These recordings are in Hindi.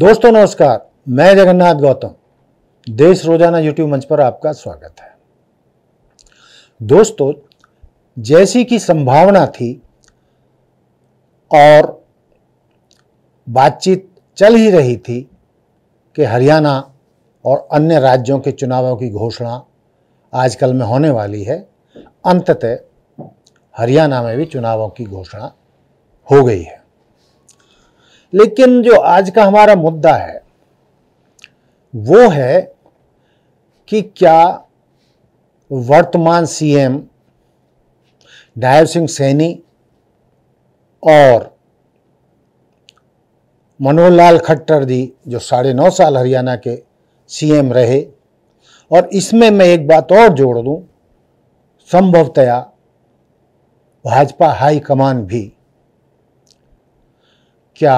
दोस्तों नमस्कार मैं जगन्नाथ गौतम देश रोजाना यूट्यूब मंच पर आपका स्वागत है दोस्तों जैसी की संभावना थी और बातचीत चल ही रही थी कि हरियाणा और अन्य राज्यों के चुनावों की घोषणा आजकल में होने वाली है अंततः हरियाणा में भी चुनावों की घोषणा हो गई है लेकिन जो आज का हमारा मुद्दा है वो है कि क्या वर्तमान सीएम डायर सिंह सैनी और मनोहर लाल खट्टर जी जो साढ़े नौ साल हरियाणा के सीएम रहे और इसमें मैं एक बात और जोड़ दूं संभवतया भाजपा हाईकमान भी क्या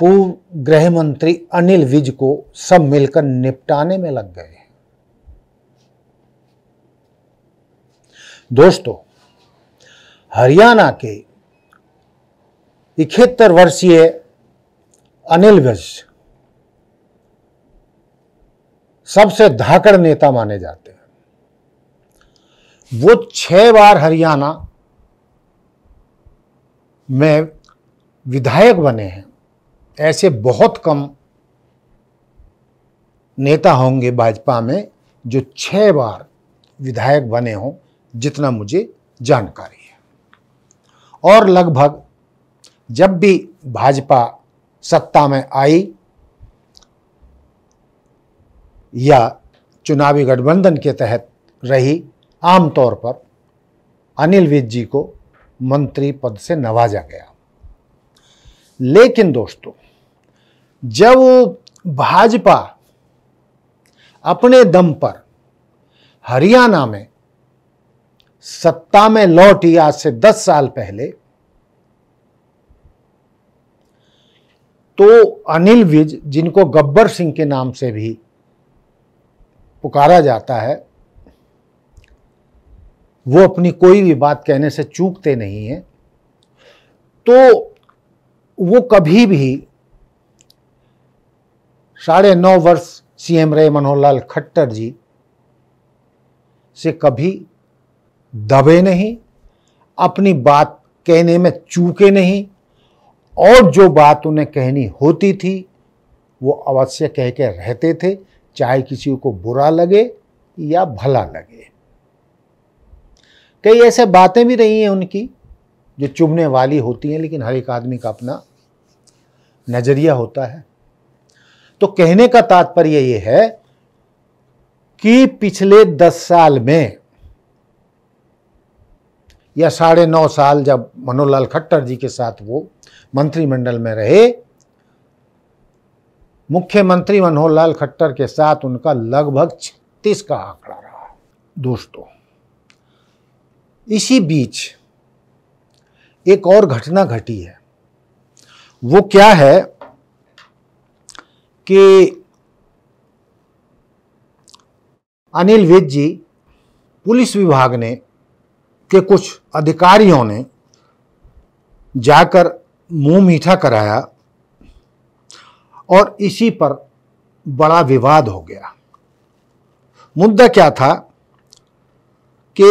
पूर्व गृह मंत्री अनिल विज को सब मिलकर निपटाने में लग गए दोस्तों हरियाणा के इकहत्तर वर्षीय अनिल विज सबसे धाकड़ नेता माने जाते हैं वो छह बार हरियाणा में विधायक बने हैं ऐसे बहुत कम नेता होंगे भाजपा में जो छः बार विधायक बने हों जितना मुझे जानकारी है और लगभग जब भी भाजपा सत्ता में आई या चुनावी गठबंधन के तहत रही आमतौर पर अनिल विज जी को मंत्री पद से नवाजा गया लेकिन दोस्तों जब भाजपा अपने दम पर हरियाणा में सत्ता में लौटी आज से दस साल पहले तो अनिल विज जिनको गब्बर सिंह के नाम से भी पुकारा जाता है वो अपनी कोई भी बात कहने से चूकते नहीं हैं तो वो कभी भी साढ़े नौ वर्ष सीएम रहे मनोहर लाल खट्टर जी से कभी दबे नहीं अपनी बात कहने में चूके नहीं और जो बात उन्हें कहनी होती थी वो अवश्य कह के रहते थे चाहे किसी को बुरा लगे या भला लगे कई ऐसे बातें भी रही हैं उनकी जो चुभने वाली होती हैं लेकिन हर एक आदमी का अपना नज़रिया होता है तो कहने का तात्पर्य यह है कि पिछले दस साल में या साढ़े नौ साल जब मनोहर लाल खट्टर जी के साथ वो मंत्रिमंडल में रहे मुख्यमंत्री मनोहर लाल खट्टर के साथ उनका लगभग छत्तीस का आंकड़ा रहा दोस्तों इसी बीच एक और घटना घटी है वो क्या है कि अनिल विज जी पुलिस विभाग ने के कुछ अधिकारियों ने जाकर मुंह मीठा कराया और इसी पर बड़ा विवाद हो गया मुद्दा क्या था कि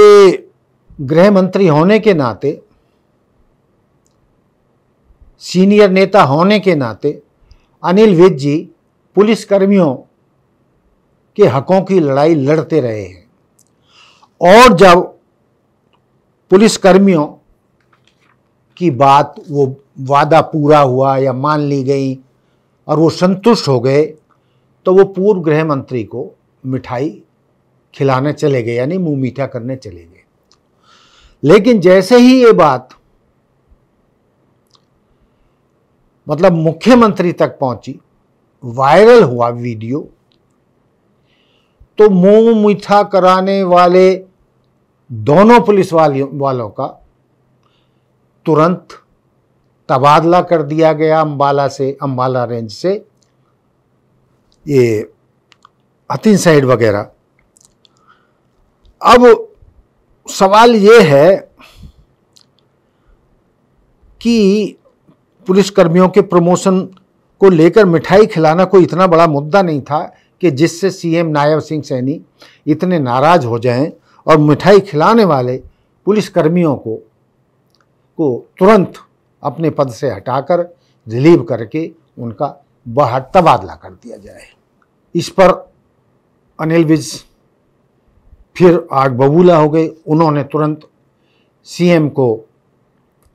गृह मंत्री होने के नाते सीनियर नेता होने के नाते अनिल विज जी पुलिसकर्मियों के हकों की लड़ाई लड़ते रहे हैं और जब पुलिसकर्मियों की बात वो वादा पूरा हुआ या मान ली गई और वो संतुष्ट हो गए तो वो पूर्व गृह मंत्री को मिठाई खिलाने चले गए यानी मुंह मीठा करने चले गए लेकिन जैसे ही ये बात मतलब मुख्यमंत्री तक पहुंची वायरल हुआ वीडियो तो मुंह मीठा कराने वाले दोनों पुलिस वालों का तुरंत तबादला कर दिया गया अंबाला से अंबाला रेंज से ये अतिन साइड वगैरह अब सवाल ये है कि पुलिस कर्मियों के प्रमोशन को लेकर मिठाई खिलाना कोई इतना बड़ा मुद्दा नहीं था कि जिससे सीएम नायब सिंह सैनी इतने नाराज हो जाएं और मिठाई खिलाने वाले पुलिसकर्मियों को को तुरंत अपने पद से हटाकर रिलीव करके उनका बाहर तबादला कर दिया जाए इस पर अनिल विज फिर आग बबूला हो गए उन्होंने तुरंत सीएम को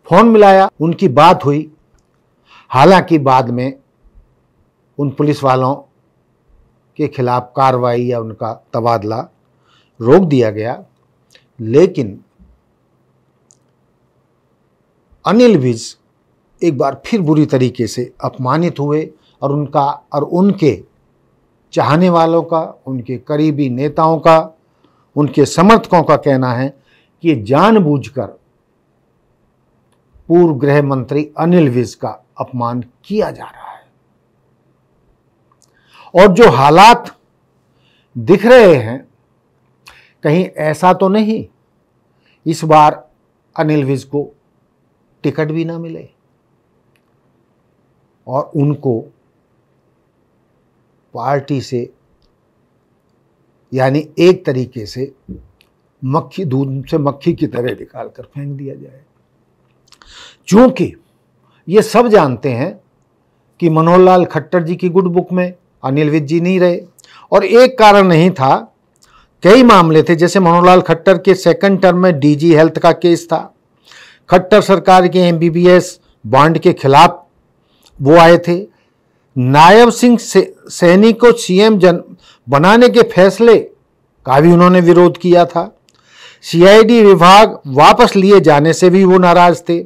फ़ोन मिलाया उनकी बात हुई हालांकि बाद में उन पुलिस वालों के खिलाफ कार्रवाई या उनका तबादला रोक दिया गया लेकिन अनिल विज एक बार फिर बुरी तरीके से अपमानित हुए और उनका और उनके चाहने वालों का उनके करीबी नेताओं का उनके समर्थकों का कहना है कि जानबूझकर पूर्व गृह मंत्री अनिल विज का अपमान किया जा रहा है और जो हालात दिख रहे हैं कहीं ऐसा तो नहीं इस बार अनिल विज को टिकट भी ना मिले और उनको पार्टी से यानी एक तरीके से मक्खी दूध से मक्खी की तरह निकाल कर फेंक दिया जाए चूंकि ये सब जानते हैं कि मनोहर लाल खट्टर जी की गुड बुक में अनिल विज जी नहीं रहे और एक कारण नहीं था कई मामले थे जैसे मनोहरलाल खट्टर के सेकंड टर्म में डीजी हेल्थ का केस था खट्टर सरकार के एमबीबीएस बॉन्ड के खिलाफ वो आए थे नायब सिंह सैनी को सीएम जन बनाने के फैसले का भी उन्होंने विरोध किया था सीआईडी विभाग वापस लिए जाने से भी वो नाराज थे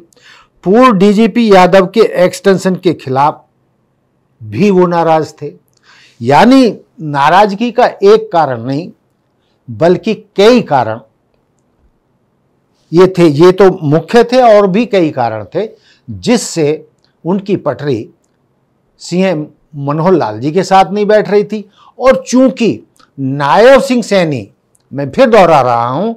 पूर्व डीजीपी यादव के एक्सटेंशन के खिलाफ भी वो नाराज थे यानी नाराजगी का एक कारण नहीं बल्कि कई कारण ये थे ये तो मुख्य थे और भी कई कारण थे जिससे उनकी पटरी सीएम मनोहर लाल जी के साथ नहीं बैठ रही थी और चूंकि नायब सिंह सैनी मैं फिर दोहरा रहा हूं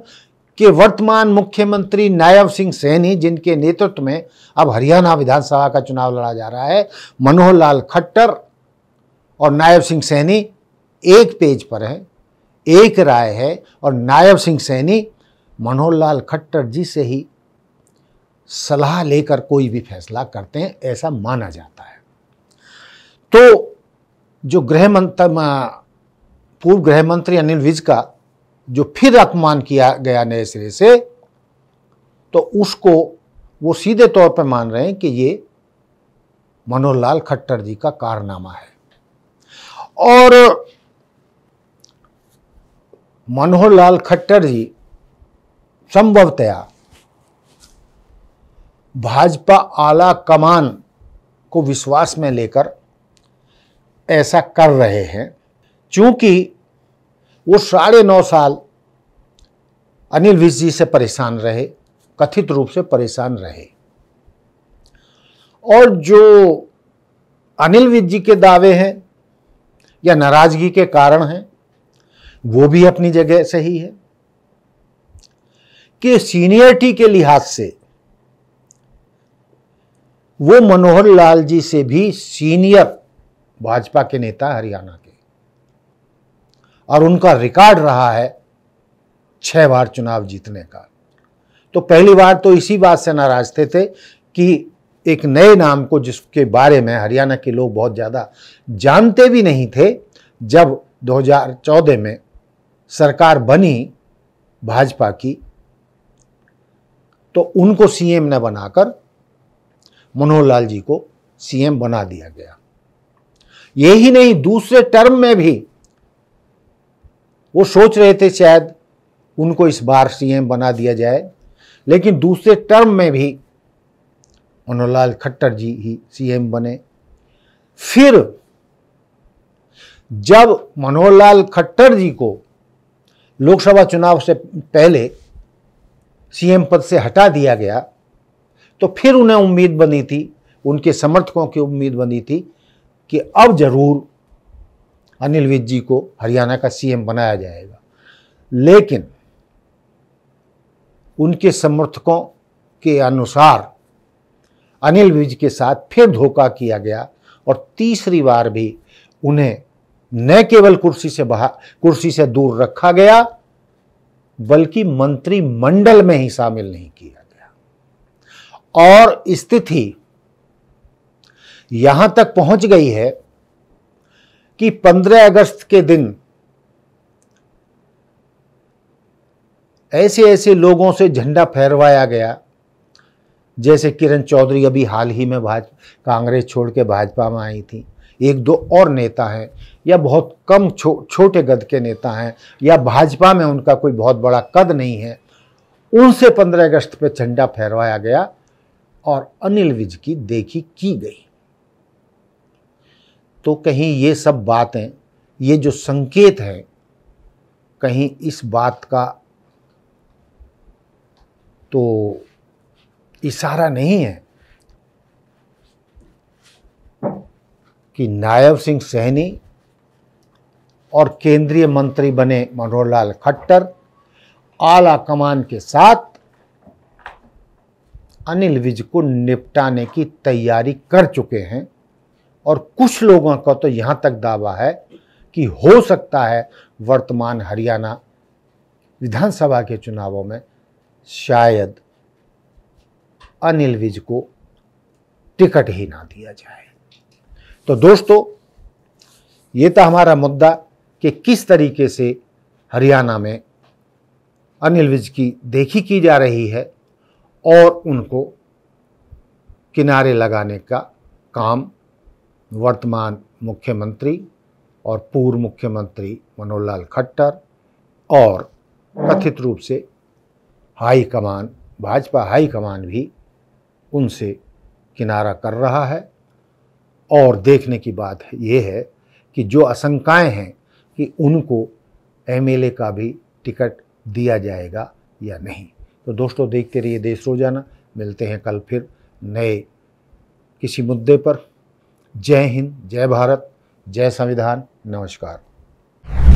कि वर्तमान मुख्यमंत्री नायब सिंह सैनी जिनके नेतृत्व में अब हरियाणा विधानसभा का चुनाव लड़ा जा रहा है मनोहर लाल खट्टर और नायब सिंह सैनी एक पेज पर है एक राय है और नायब सिंह सैनी मनोहर लाल खट्टर जी से ही सलाह लेकर कोई भी फैसला करते हैं ऐसा माना जाता है तो जो गृह मंत्री पूर्व गृह मंत्री अनिल विज का जो फिर अपमान किया गया नए सिरे से तो उसको वो सीधे तौर पर मान रहे हैं कि ये मनोहर लाल खट्टर जी का कारनामा है और मनोहर लाल खट्टर जी संभवतया भाजपा आला कमान को विश्वास में लेकर ऐसा कर रहे हैं क्योंकि वो साढ़े नौ साल अनिल विज जी से परेशान रहे कथित रूप से परेशान रहे और जो अनिल विज जी के दावे हैं या नाराजगी के कारण हैं वो भी अपनी जगह सही है कि सीनियरिटी के लिहाज से वो मनोहर लाल जी से भी सीनियर भाजपा के नेता हरियाणा के और उनका रिकॉर्ड रहा है छह बार चुनाव जीतने का तो पहली बार तो इसी बात से नाराज थे, थे कि एक नए नाम को जिसके बारे में हरियाणा के लोग बहुत ज़्यादा जानते भी नहीं थे जब 2014 में सरकार बनी भाजपा की तो उनको सीएम ने बनाकर मनोहर लाल जी को सीएम बना दिया गया यही नहीं दूसरे टर्म में भी वो सोच रहे थे शायद उनको इस बार सीएम बना दिया जाए लेकिन दूसरे टर्म में भी मनोहरलाल खट्टर जी ही सीएम बने फिर जब मनोहर खट्टर जी को लोकसभा चुनाव से पहले सीएम पद से हटा दिया गया तो फिर उन्हें उम्मीद बनी थी उनके समर्थकों की उम्मीद बनी थी कि अब जरूर अनिल विज जी को हरियाणा का सीएम बनाया जाएगा लेकिन उनके समर्थकों के अनुसार अनिल विज के साथ फिर धोखा किया गया और तीसरी बार भी उन्हें न केवल कुर्सी से बाहर कुर्सी से दूर रखा गया बल्कि मंत्रिमंडल में ही शामिल नहीं किया गया और स्थिति यहां तक पहुंच गई है कि 15 अगस्त के दिन ऐसे ऐसे लोगों से झंडा फहरवाया गया जैसे किरण चौधरी अभी हाल ही में भाजपा कांग्रेस छोड़ के भाजपा में आई थी एक दो और नेता हैं या बहुत कम छो, छोटे गद के नेता हैं या भाजपा में उनका कोई बहुत बड़ा कद नहीं है उनसे पंद्रह अगस्त पे झंडा फहरवाया गया और अनिल विज की देखी की गई तो कहीं ये सब बातें ये जो संकेत हैं कहीं इस बात का तो इशारा नहीं है कि नायब सिंह सहनी और केंद्रीय मंत्री बने मनोहर लाल खट्टर आला कमान के साथ अनिल विज को निपटाने की तैयारी कर चुके हैं और कुछ लोगों का तो यहां तक दावा है कि हो सकता है वर्तमान हरियाणा विधानसभा के चुनावों में शायद अनिल विज को टिकट ही ना दिया जाए तो दोस्तों ये था हमारा मुद्दा कि किस तरीके से हरियाणा में अनिल विज की देखी की जा रही है और उनको किनारे लगाने का काम वर्तमान मुख्यमंत्री और पूर्व मुख्यमंत्री मनोहर लाल खट्टर और कथित रूप से high command Bhajpa high command भी उनसे किनारा कर रहा है और देखने की बात यह है कि जो आशंकाएँ हैं कि उनको एम का भी टिकट दिया जाएगा या नहीं तो दोस्तों देखते रहिए देश रोजाना मिलते हैं कल फिर नए किसी मुद्दे पर जय हिंद जय भारत जय संविधान नमस्कार